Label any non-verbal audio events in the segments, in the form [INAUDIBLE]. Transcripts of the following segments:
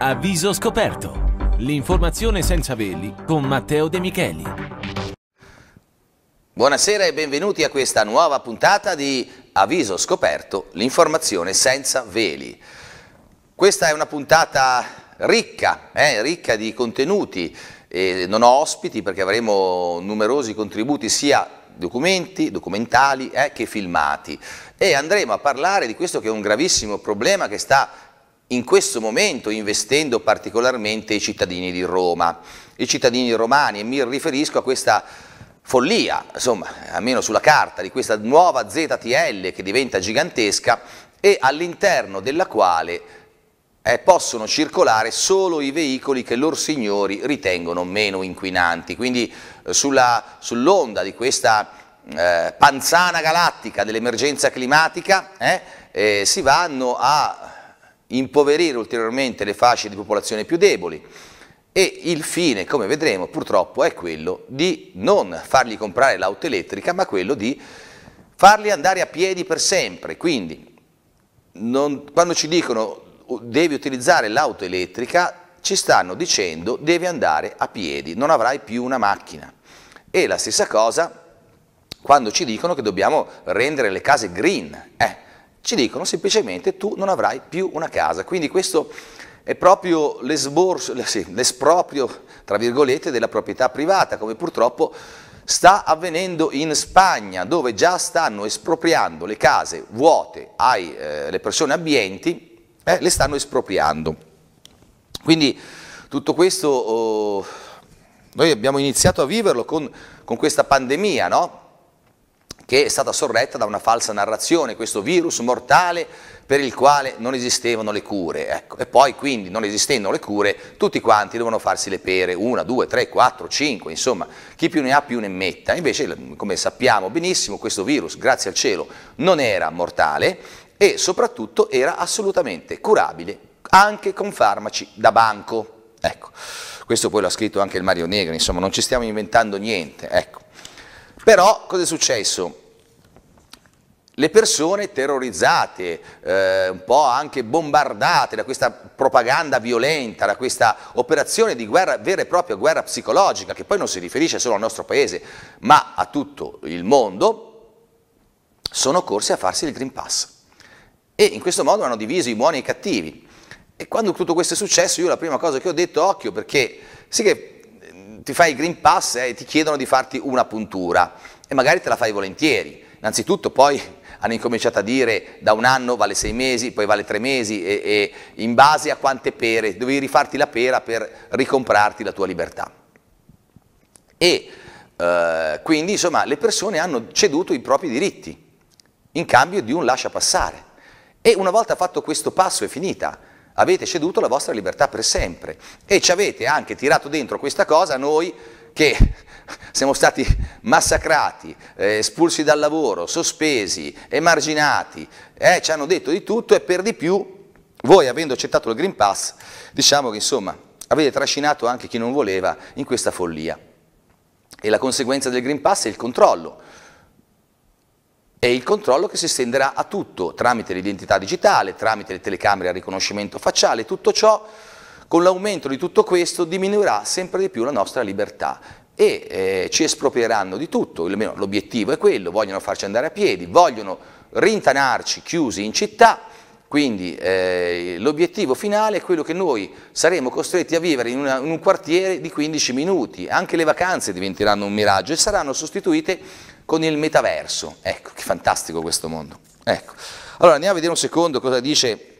Avviso scoperto. L'informazione senza veli con Matteo De Micheli. Buonasera e benvenuti a questa nuova puntata di Avviso scoperto, l'informazione senza veli. Questa è una puntata ricca, eh, ricca di contenuti. E non ho ospiti perché avremo numerosi contributi sia documenti, documentali eh, che filmati e andremo a parlare di questo che è un gravissimo problema che sta in questo momento investendo particolarmente i cittadini di Roma, i cittadini romani, e mi riferisco a questa follia, insomma, almeno sulla carta, di questa nuova ZTL che diventa gigantesca e all'interno della quale eh, possono circolare solo i veicoli che loro signori ritengono meno inquinanti. Quindi eh, sull'onda sull di questa eh, panzana galattica dell'emergenza climatica eh, eh, si vanno a impoverire ulteriormente le fasce di popolazione più deboli e il fine, come vedremo, purtroppo è quello di non fargli comprare l'auto elettrica, ma quello di farli andare a piedi per sempre. Quindi, non, quando ci dicono devi utilizzare l'auto elettrica, ci stanno dicendo devi andare a piedi, non avrai più una macchina. E la stessa cosa quando ci dicono che dobbiamo rendere le case green. Eh, ci dicono semplicemente tu non avrai più una casa. Quindi questo è proprio l'esproprio, tra virgolette, della proprietà privata, come purtroppo sta avvenendo in Spagna, dove già stanno espropriando le case vuote alle eh, persone abbienti, eh, le stanno espropriando. Quindi tutto questo oh, noi abbiamo iniziato a viverlo con, con questa pandemia, no? che è stata sorretta da una falsa narrazione, questo virus mortale per il quale non esistevano le cure. Ecco. E poi quindi non esistendo le cure, tutti quanti devono farsi le pere, una, due, tre, quattro, cinque, insomma, chi più ne ha più ne metta. Invece, come sappiamo benissimo, questo virus, grazie al cielo, non era mortale e soprattutto era assolutamente curabile anche con farmaci da banco. Ecco. Questo poi l'ha scritto anche il Mario Negri, insomma, non ci stiamo inventando niente. Ecco. Però cosa è successo? le persone terrorizzate, eh, un po' anche bombardate da questa propaganda violenta, da questa operazione di guerra, vera e propria guerra psicologica, che poi non si riferisce solo al nostro paese, ma a tutto il mondo, sono corse a farsi il Green Pass. E in questo modo hanno diviso i buoni e i cattivi. E quando tutto questo è successo, io la prima cosa che ho detto, occhio, perché sì che ti fai il Green Pass e ti chiedono di farti una puntura e magari te la fai volentieri. Innanzitutto poi [LAUGHS] hanno incominciato a dire da un anno vale sei mesi, poi vale tre mesi e, e in base a quante pere, dovevi rifarti la pera per ricomprarti la tua libertà. E eh, quindi insomma le persone hanno ceduto i propri diritti in cambio di un lascia passare. E una volta fatto questo passo è finita, avete ceduto la vostra libertà per sempre e ci avete anche tirato dentro questa cosa noi che [LAUGHS] siamo stati massacrati, eh, espulsi dal lavoro, sospesi, emarginati, eh, ci hanno detto di tutto e per di più voi avendo accettato il Green Pass, diciamo che insomma avete trascinato anche chi non voleva in questa follia. E la conseguenza del Green Pass è il controllo è il controllo che si estenderà a tutto, tramite l'identità digitale, tramite le telecamere a riconoscimento facciale, tutto ciò con l'aumento di tutto questo diminuirà sempre di più la nostra libertà e eh, ci esproprieranno di tutto, almeno l'obiettivo è quello, vogliono farci andare a piedi, vogliono rintanarci chiusi in città, quindi eh, l'obiettivo finale è quello che noi saremo costretti a vivere in, una, in, un quartiere di 15 minuti, anche le vacanze diventeranno un miraggio e saranno sostituite con il metaverso. Ecco, che fantastico questo mondo. Ecco. Allora andiamo a vedere un secondo cosa dice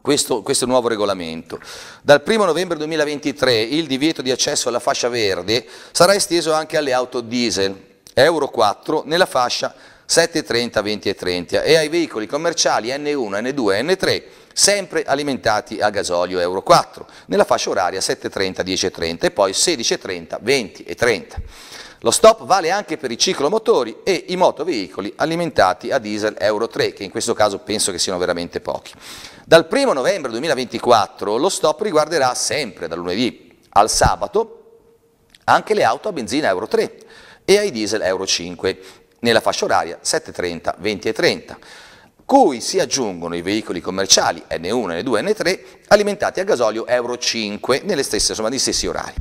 questo, questo, nuovo regolamento. Dal 1 novembre 2023 il divieto di accesso alla fascia verde sarà esteso anche alle auto diesel Euro 4 nella fascia 7,30, 20,30 e ai veicoli commerciali N1, N2 N3 sempre alimentati a gasolio Euro 4 nella fascia oraria 7,30, 10,30 e poi 16,30, 20 e 30. Lo stop vale anche per i ciclomotori e i motoveicoli alimentati a diesel Euro 3, che in questo caso penso che siano veramente pochi. Dal 1 novembre 2024 lo stop riguarderà sempre dal lunedì al sabato anche le auto a benzina Euro 3 e ai diesel Euro 5 nella fascia oraria 7.30, 20.30, cui si aggiungono i veicoli commerciali N1, N2, N3 alimentati a gasolio Euro 5 stesse, insomma, negli stessi orari.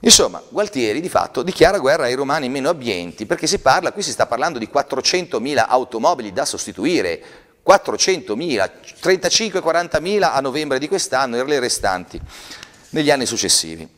Insomma, Gualtieri di fatto dichiara guerra ai romani meno abbienti perché si parla, qui si sta parlando di 400.000 automobili da sostituire, 400.000, 35-40.000 a novembre di quest'anno e le restanti negli anni successivi.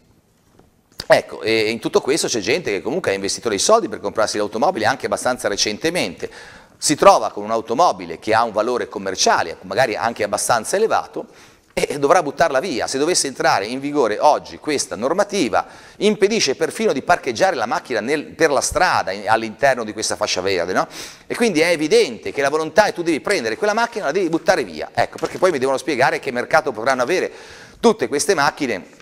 Ecco, e in tutto questo c'è gente che comunque ha investito dei soldi per comprarsi l'automobile anche abbastanza recentemente, si trova con un'automobile che ha un valore commerciale, magari anche abbastanza elevato, e dovrà buttarla via. Se dovesse entrare in vigore oggi questa normativa, impedisce perfino di parcheggiare la macchina nel, per la strada all'interno di questa fascia verde, no? E quindi è evidente che la volontà è tu devi prendere quella macchina e la devi buttare via. Ecco, perché poi mi devono spiegare che mercato potranno avere tutte queste macchine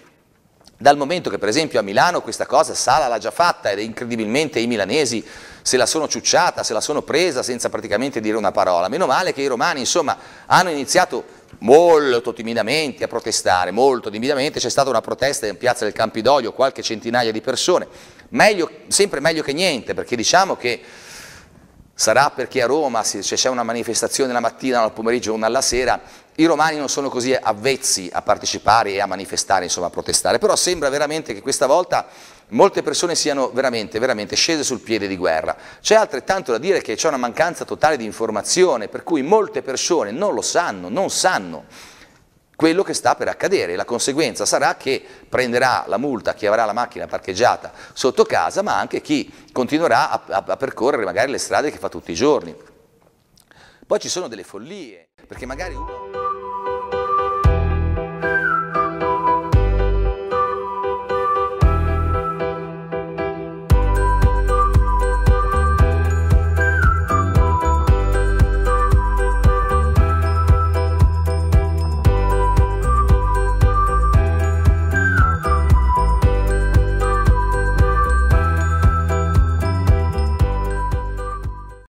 dal momento che per esempio a Milano questa cosa Sala l'ha già fatta ed incredibilmente i milanesi se la sono ciucciata, se la sono presa senza praticamente dire una parola. Meno male che i romani insomma hanno iniziato molto timidamente a protestare, molto timidamente, c'è stata una protesta in piazza del Campidoglio, qualche centinaia di persone, meglio, sempre meglio che niente perché diciamo che Sarà perché a Roma se c'è una manifestazione la mattina, al pomeriggio, una alla sera, i romani non sono così avvezzi a partecipare e a manifestare, insomma a protestare, però sembra veramente che questa volta molte persone siano veramente, veramente scese sul piede di guerra. C'è altrettanto da dire che c'è una mancanza totale di informazione, per cui molte persone non lo sanno, non sanno quello che sta per accadere. La conseguenza sarà che prenderà la multa chi avrà la macchina parcheggiata sotto casa, ma anche chi continuerà a, a, a percorrere magari le strade che fa tutti i giorni. Poi ci sono delle follie, perché magari uno...